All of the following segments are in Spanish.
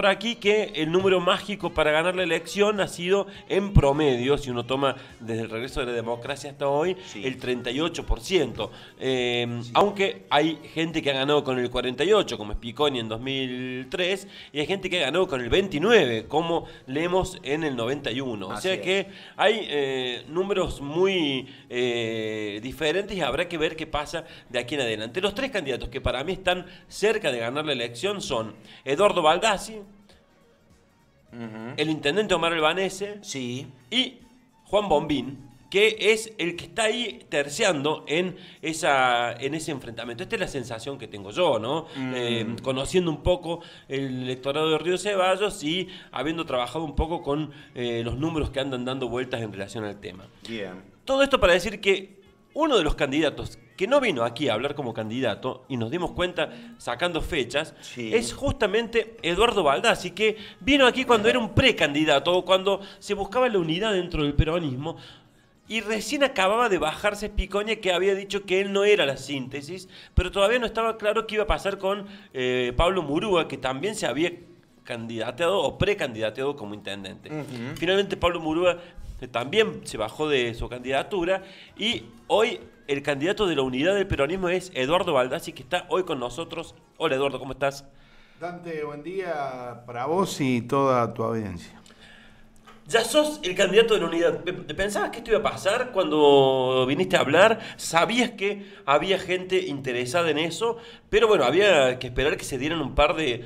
por aquí que el número mágico para ganar la elección ha sido en promedio, si uno toma desde el regreso de la democracia hasta hoy, el 38%. Em, aunque hay gente que ha ganado con el 48%, como es en 2003, y hay gente que ha ganado con el 29%, como leemos en el 91%. O sea que hay eh, números muy eh, diferentes y habrá que ver qué pasa de aquí en adelante. Los tres candidatos que para mí están cerca de ganar la elección son Eduardo Baldassi, el intendente Omar Albanese sí. y Juan Bombín, que es el que está ahí terciando en, esa, en ese enfrentamiento. Esta es la sensación que tengo yo, ¿no? Mm. Eh, conociendo un poco el electorado de Río Ceballos y habiendo trabajado un poco con eh, los números que andan dando vueltas en relación al tema. Bien. Todo esto para decir que uno de los candidatos que no vino aquí a hablar como candidato, y nos dimos cuenta sacando fechas, es justamente Eduardo y que vino aquí cuando era un precandidato, o cuando se buscaba la unidad dentro del peronismo, y recién acababa de bajarse Picoña, que había dicho que él no era la síntesis, pero todavía no estaba claro qué iba a pasar con eh, Pablo Murúa, que también se había candidateado o precandidateado como intendente. Finalmente Pablo Murúa este, también se bajó de su candidatura. Y hoy el candidato de la unidad del peronismo es Eduardo Baldassi, que está hoy con nosotros. Hola Eduardo, ¿cómo estás? Dante, buen día para vos y toda tu audiencia. Ya sos el candidato de la unidad. ¿Pensabas que esto iba a pasar cuando viniste a hablar? Sabías que había gente interesada en eso, pero bueno, había que esperar que se dieran un par de,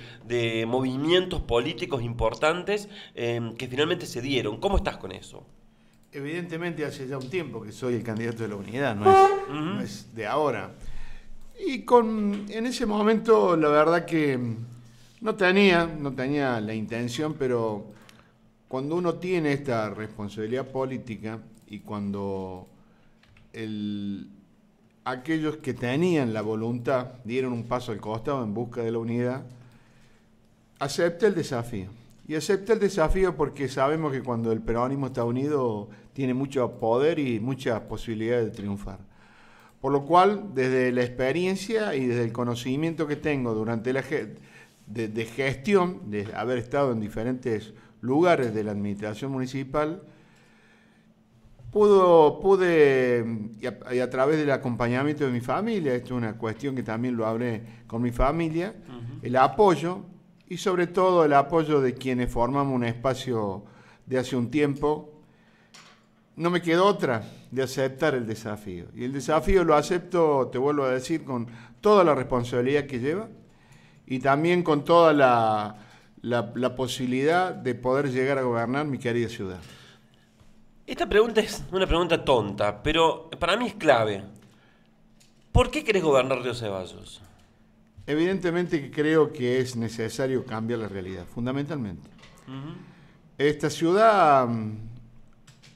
movimientos políticos importantes eh, que finalmente se dieron. ¿Cómo estás con eso? evidentemente hace ya un tiempo que soy el candidato de la unidad, no es, de ahora. Y con, en ese momento la verdad que no tenía, no tenía la intención, pero cuando uno tiene esta responsabilidad política y cuando aquellos que tenían la voluntad dieron un paso al costado en busca de la unidad, acepté el desafío y acepta el desafío porque sabemos que cuando el peronismo está unido tiene mucho poder y muchas posibilidades de triunfar. Por lo cual, desde la experiencia y desde el conocimiento que tengo durante la de, gestión, de haber estado en diferentes lugares de la administración municipal, pudo, pude, y a, través del acompañamiento de mi familia, esto es una cuestión que también lo hablé con mi familia, el apoyo y sobre todo el apoyo de quienes formamos un espacio de hace un tiempo, no me quedó otra de aceptar el desafío. Y el desafío lo acepto, te vuelvo a decir, con toda la responsabilidad que lleva y también con toda la, posibilidad de poder llegar a gobernar mi querida ciudad. Esta pregunta es una pregunta tonta, pero para mí es clave. ¿Por qué querés gobernar Río Ceballos? Evidentemente que creo que es necesario cambiar la realidad, fundamentalmente. Esta ciudad mm,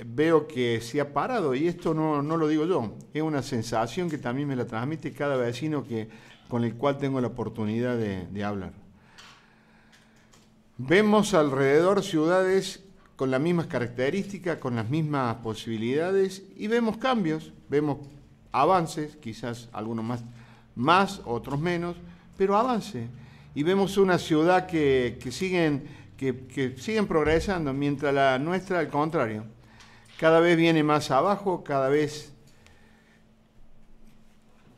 veo que se ha parado, y esto no, lo digo yo, es una sensación que también me la transmite cada vecino que, con el cual tengo la oportunidad de, de hablar. Vemos alrededor ciudades con las mismas características, con las mismas posibilidades, y vemos cambios, vemos avances, quizás algunos más, más otros menos, pero avance. Y vemos una ciudad que, que siguen, que, siguen progresando, mientras la nuestra, al contrario, cada vez viene más abajo, cada vez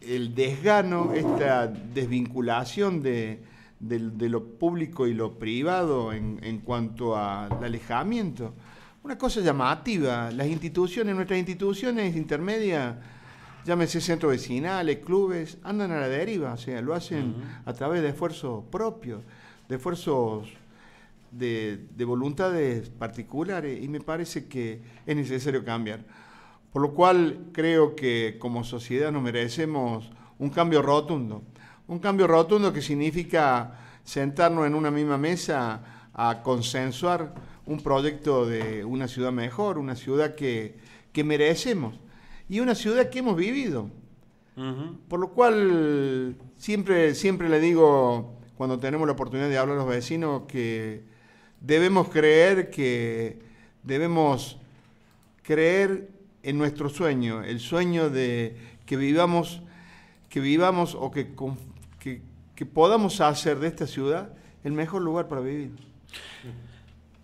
el desgano, esta desvinculación de, lo público y lo privado en, en, cuanto al alejamiento. Una cosa llamativa, las instituciones, nuestras instituciones intermedias llámese centros vecinales, clubes, andan a la deriva, o sea, lo hacen a través de esfuerzos propios, de esfuerzos de, voluntades particulares y me parece que es necesario cambiar. Por lo cual creo que como sociedad nos merecemos un cambio rotundo. Un cambio rotundo que significa sentarnos en una misma mesa a consensuar un proyecto de una ciudad mejor, una ciudad que, que merecemos y una ciudad que hemos vivido. Por lo cual, siempre, siempre le digo, cuando tenemos la oportunidad de hablar a los vecinos, que debemos creer que debemos creer en nuestro sueño, el sueño de que vivamos, que vivamos o que, que, podamos hacer de esta ciudad el mejor lugar para vivir.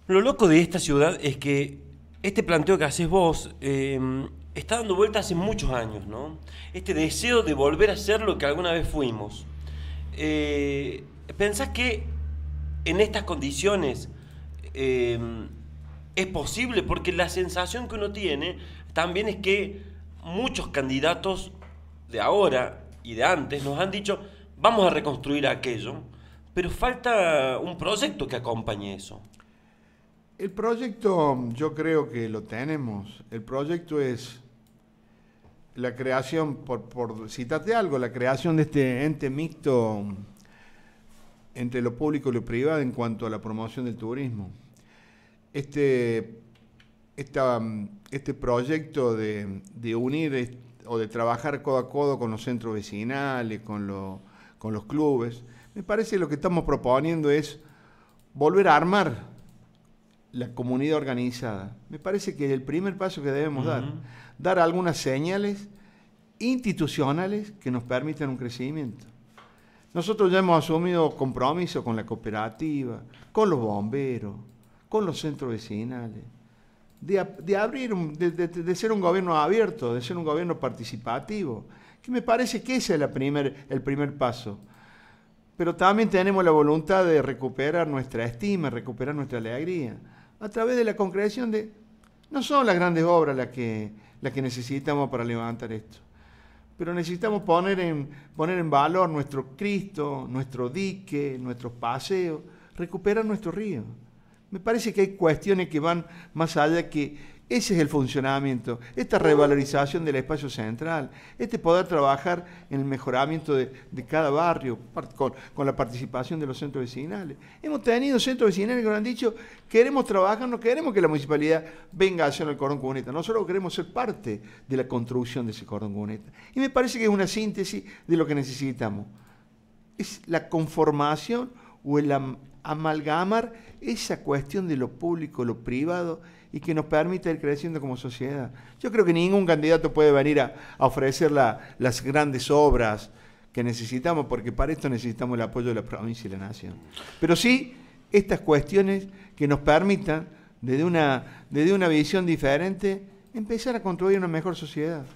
Lo loco de esta ciudad es que este planteo que haces vos em, está dando vuelta hace muchos años, ¿no? Este deseo de volver a ser lo que alguna vez fuimos. Eh, ¿Pensás que en estas condiciones eh, es posible? Porque la sensación que uno tiene también es que muchos candidatos de ahora y de antes nos han dicho, vamos a reconstruir aquello, pero falta un proyecto que acompañe eso. El proyecto yo creo que lo tenemos. El proyecto es la creación, por, citarte algo, la creación de este ente mixto entre lo público y lo privado en cuanto a la promoción del turismo. Este, este proyecto de, unir o de trabajar codo a codo con los centros vecinales, con, con los clubes, me parece que lo que estamos proponiendo es volver a armar la comunidad organizada. Me parece que es el primer paso que debemos dar, dar algunas señales institucionales que nos permitan un crecimiento. Nosotros ya hemos asumido compromiso con la cooperativa, con los bomberos, con los centros vecinales, de, abrir, de, ser un gobierno abierto, de ser un gobierno participativo, que me parece que ese es el primer paso. Pero también tenemos la voluntad de recuperar nuestra estima, recuperar nuestra alegría a través de la concreción de... No son las grandes obras las que, que necesitamos para levantar esto, pero necesitamos poner en, poner en valor nuestro Cristo, nuestro dique, nuestros paseos, recuperar nuestro río. Me parece que hay cuestiones que van más allá que ese es el funcionamiento, esta revalorización del espacio central, este poder trabajar en el mejoramiento de, de cada barrio con, la participación de los centros vecinales. Hemos tenido centros vecinales que nos han dicho, queremos trabajar, no queremos que la municipalidad venga a hacer el cordón comunista, nosotros queremos ser parte de la construcción de ese cordón comunista. Y me parece que es una síntesis de lo que necesitamos. Es la conformación o el, amalgamar esa cuestión de lo público, lo privado y que nos permita ir creciendo como sociedad. Yo creo que ningún candidato puede venir a, ofrecer las grandes obras que necesitamos, porque para esto necesitamos el apoyo de la provincia y la nación. Pero sí estas cuestiones que nos permitan, desde una, desde una visión diferente, empezar a construir una mejor sociedad.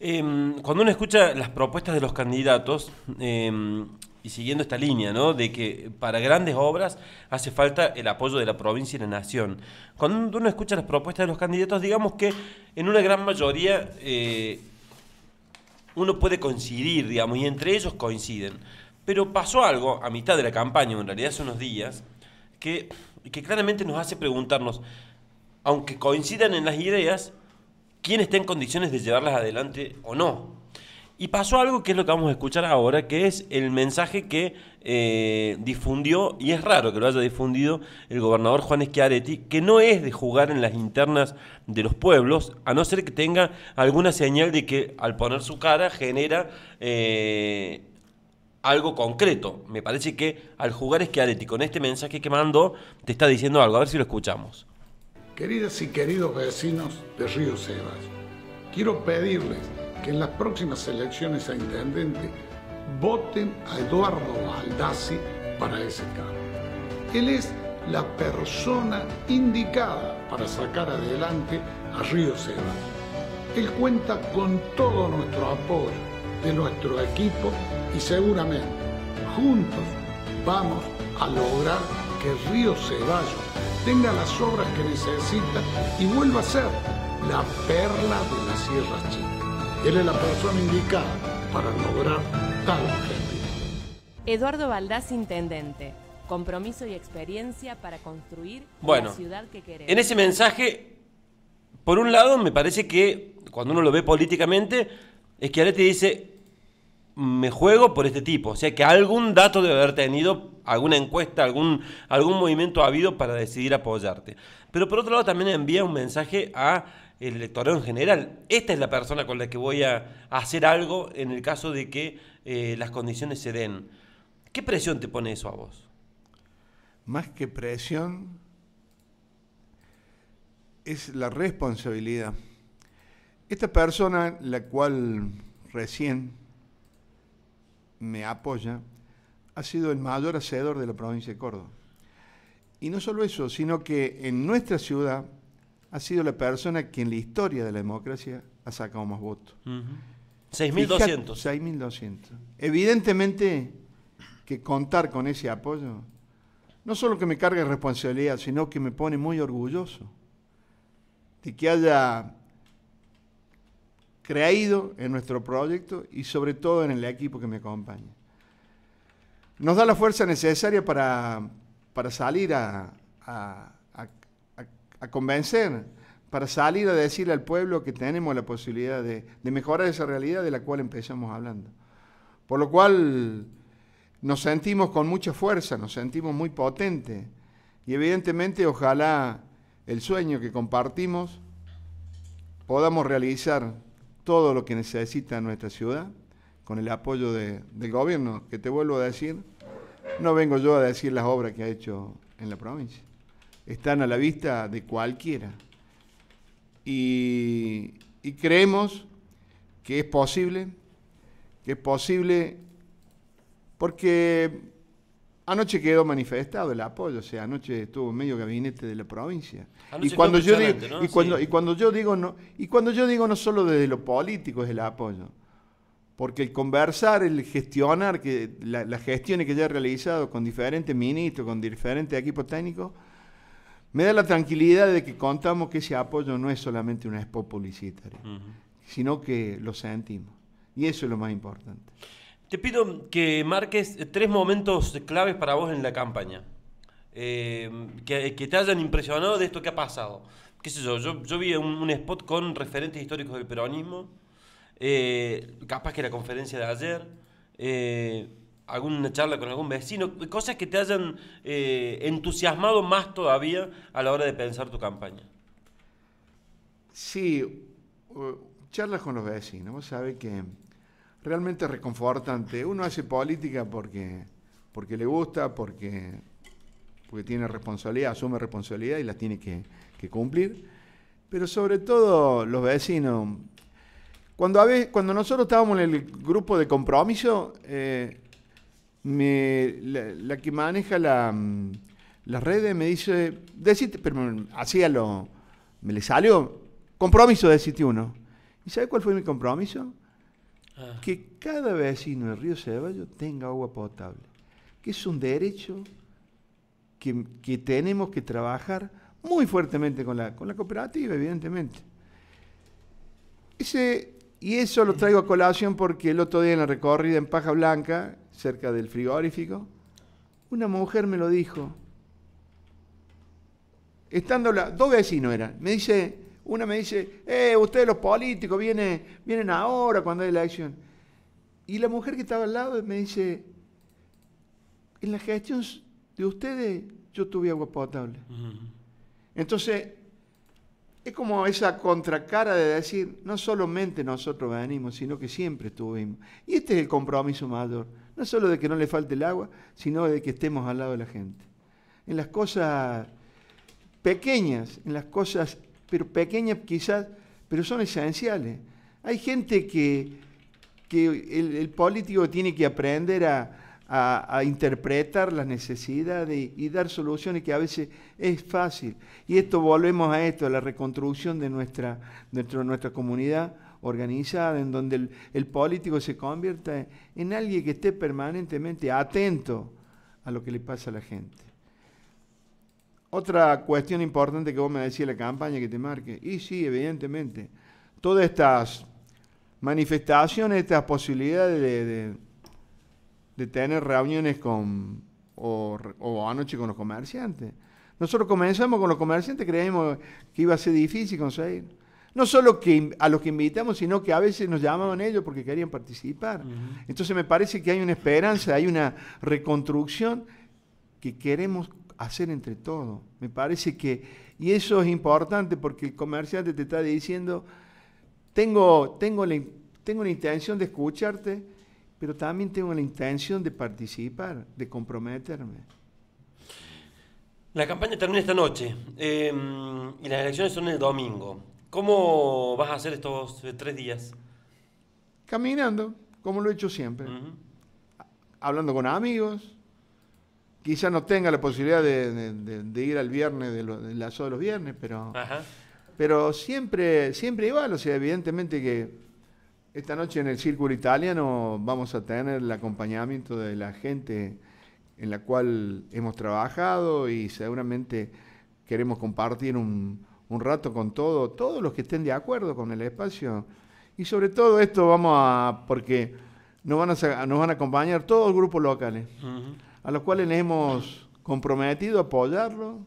Em, cuando uno escucha las propuestas de los candidatos, em, y siguiendo esta línea, ¿no? De que para grandes obras hace falta el apoyo de la provincia y la nación. Cuando uno escucha las propuestas de los candidatos, digamos que en una gran mayoría eh, uno puede coincidir, digamos, y entre ellos coinciden. Pero pasó algo a mitad de la campaña, en realidad hace unos días, que, que claramente nos hace preguntarnos, aunque coincidan en las ideas, quién está en condiciones de llevarlas adelante o no. Y pasó algo que es lo que vamos a escuchar ahora, que es el mensaje que eh, difundió, y es raro que lo haya difundido el gobernador Juan Schiaretti, que no es de jugar en las internas de los pueblos, a no ser que tenga alguna señal de que al poner su cara genera eh, algo concreto. Me parece que al jugar Schiaretti con este mensaje que mandó, te está diciendo algo. A ver si lo escuchamos. Queridas y queridos vecinos de Río Sebas, quiero pedirles que en las próximas elecciones a intendente voten a Eduardo Baldassi para ese cargo. Él es la persona indicada para sacar adelante a Río Sebas. Él cuenta con todo nuestro apoyo de nuestro equipo y seguramente juntos vamos a lograr que Río Ceballos Tenga las obras que necesita y vuelva a ser la perla de la Sierra Chica. Él es la persona indicada para lograr tal objetivo. Eduardo Valdás, intendente. Compromiso y experiencia para construir la ciudad que queremos. En ese mensaje, por un lado, me parece que cuando uno lo ve políticamente, es que Arete dice: Me juego por este tipo. O sea que algún dato debe haber tenido alguna encuesta, algún, algún movimiento ha habido para decidir apoyarte. Pero por otro lado también envía un mensaje al electorado en general. Esta es la persona con la que voy a hacer algo en el caso de que eh, las condiciones se den. ¿Qué presión te pone eso a vos? Más que presión, es la responsabilidad. Esta persona, la cual recién me apoya, ha sido el mayor hacedor de la provincia de Córdoba. Y no solo eso, sino que en nuestra ciudad ha sido la persona que en la historia de la democracia ha sacado más votos. 6.200. 6.200. Evidentemente que contar con ese apoyo, no solo que me cargue responsabilidad, sino que me pone muy orgulloso de que haya creído en nuestro proyecto y sobre todo en el equipo que me acompaña nos da la fuerza necesaria para, salir a, convencer, para salir a decirle al pueblo que tenemos la posibilidad de, de mejorar esa realidad de la cual empezamos hablando. Por lo cual nos sentimos con mucha fuerza, nos sentimos muy potentes y evidentemente ojalá el sueño que compartimos podamos realizar todo lo que necesita nuestra ciudad con el apoyo del gobierno, que te vuelvo a decir, no vengo yo a decir las obras que ha hecho en la provincia. Están a la vista de cualquiera. Y, creemos que es posible, que es posible, porque Anoche quedó manifestado el apoyo, o sea, anoche estuvo medio gabinete de la provincia. y cuando yo y cuando, yo digo no, y cuando yo digo no solo desde lo político es el apoyo, porque el conversar, el gestionar, que las gestiones que ya he realizado con diferentes ministros, con diferentes equipos técnicos, me da la tranquilidad de que contamos que ese apoyo no es solamente una spot publicitaria, sino que lo sentimos. Y eso es lo más importante. Te pido que marques tres momentos claves para vos en la campaña, eh, que, te hayan impresionado de esto que ha pasado. ¿Qué sé yo? Yo, vi un spot con referentes históricos del peronismo eh, capaz que la conferencia de ayer, eh, alguna charla con algún vecino, cosas que te hayan eh, entusiasmado más todavía a la hora de pensar tu campaña. Sí, charlas con los vecinos, vos sabés que realmente es reconfortante. Uno hace política porque, porque le gusta, porque, porque tiene responsabilidad, asume responsabilidad y las tiene que, que cumplir. Pero sobre todo los vecinos cuando, nosotros estábamos en el grupo de compromiso, eh, la, que maneja mm, las redes me dice, decite, pero hacía lo, me le salió, compromiso decite uno. ¿Y sabe cuál fue mi compromiso? Ah. Que cada vecino del río Ceballo tenga agua potable, que es un derecho que, tenemos que trabajar muy fuertemente con la, con la cooperativa, evidentemente. Ese, y eso lo traigo a colación porque el otro día en la recorrida en Paja Blanca, cerca del frigorífico, una mujer me lo dijo. Estando dos vecinos eran. Me dice, una me dice, eh, ustedes los políticos vienen, vienen ahora cuando hay elección. Y la mujer que estaba al lado me dice, en la gestión de ustedes yo tuve agua potable. Entonces, es como esa contracara de decir, no solamente nosotros venimos, sino que siempre estuvimos. Y este es el compromiso mayor, no solo de que no le falte el agua, sino de que estemos al lado de la gente. En las cosas pequeñas, en las cosas, pero pequeñas quizás, pero son esenciales. Hay gente que, el político tiene que aprender a, a, interpretar las necesidades y dar soluciones que a veces es fácil. Y esto volvemos a esto, a la reconstrucción de nuestra, de nuestra comunidad organizada, en donde el, político se convierta en alguien que esté permanentemente atento a lo que le pasa a la gente. Otra cuestión importante que vos me en la campaña que te marque. Y sí, evidentemente, todas estas manifestaciones, estas posibilidades de de tener reuniones con, o, anoche con los comerciantes. Nosotros comenzamos con los comerciantes, creíamos que iba a ser difícil conseguir. No solo que a los que invitamos, sino que a veces nos llamaban ellos porque querían participar. Entonces me parece que hay una esperanza, hay una reconstrucción que queremos hacer entre todos. Me parece que, y eso es importante porque el comerciante te está diciendo, tengo, tengo, tengo la intención de escucharte, pero también tengo la intención de participar, de comprometerme. La campaña termina esta noche em, y las elecciones son el domingo. ¿Cómo vas a hacer estos eh, tres días? Caminando, como lo he hecho siempre. Hablando con amigos. Quizás no tenga la posibilidad de, ir al viernes, del lazo de los viernes, pero, pero siempre, siempre igual. O sea, evidentemente que esta noche en el Círculo Italiano vamos a tener el acompañamiento de la gente en la cual hemos trabajado y seguramente queremos compartir un, rato con todo, todos los que estén de acuerdo con el espacio. Y sobre todo esto vamos a, porque nos van a, acompañar todos los grupos locales, a los cuales hemos comprometido apoyarlo,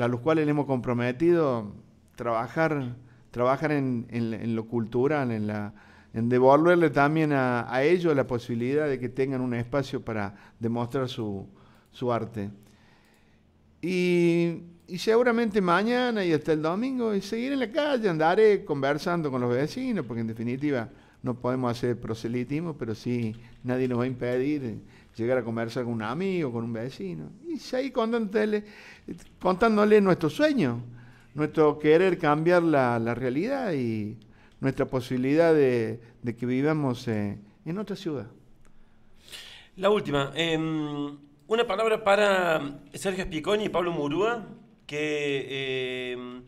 a los cuales hemos comprometido trabajar trabajan en, lo cultural, en, la, devolverle también a, ellos la posibilidad de que tengan un espacio para demostrar su, arte. Y, seguramente mañana y hasta el domingo, y seguir en la calle, andaré conversando con los vecinos, porque en definitiva no podemos hacer proselitismo, pero sí nadie nos va a impedir llegar a conversar con un amigo, con un vecino, y seguir contándole, contándole nuestros sueños nuestro querer cambiar la, realidad y nuestra posibilidad de, que vivamos eh, en otra ciudad. La última, em, una palabra para Sergio Spiconi y Pablo Murúa, que em,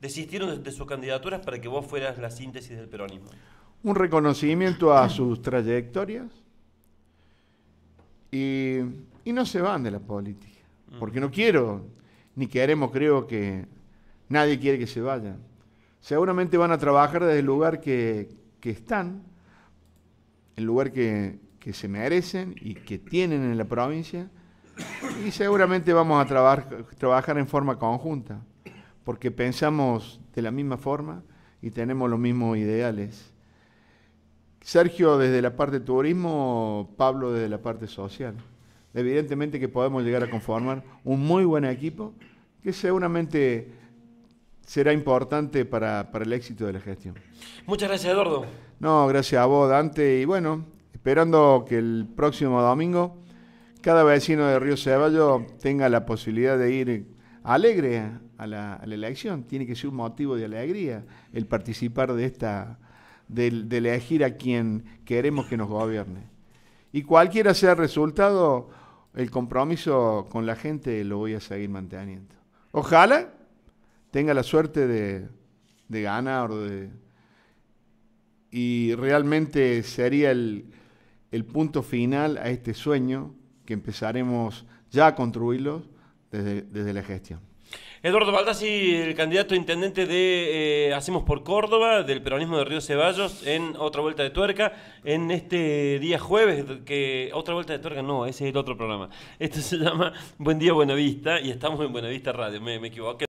desistieron de sus candidaturas para que vos fueras la síntesis del peronismo. Un reconocimiento a sus trayectorias y, y no se van de la política, porque mm. no quiero, ni queremos creo que Nadie quiere que se vayan. Seguramente van a trabajar desde el lugar que, están, el lugar que, se merecen y que tienen en la provincia, y seguramente vamos a trabajar en forma conjunta, porque pensamos de la misma forma y tenemos los mismos ideales. Sergio desde la parte turismo, Pablo desde la parte social. Evidentemente que podemos llegar a conformar un muy buen equipo que seguramente será importante para, el éxito de la gestión. Muchas gracias, Eduardo. No, gracias a vos, Dante. Y bueno, esperando que el próximo domingo cada vecino de Río Ceballos tenga la posibilidad de ir alegre a la, elección. Tiene que ser un motivo de alegría el participar de esta, de, de elegir a quien queremos que nos gobierne. Y cualquiera sea el resultado, el compromiso con la gente lo voy a seguir manteniendo. Ojalá tenga la suerte de, ganar. De, y realmente sería el, punto final a este sueño que empezaremos ya a construirlo desde, la gestión. Eduardo Baldassi, el candidato intendente de eh, Hacemos por Córdoba, del peronismo de Río Ceballos, en otra vuelta de tuerca, en este día jueves, que otra vuelta de tuerca no, ese es el otro programa. Esto se llama Buen Día Buenavista y estamos en Buenavista Radio, me equivoqué.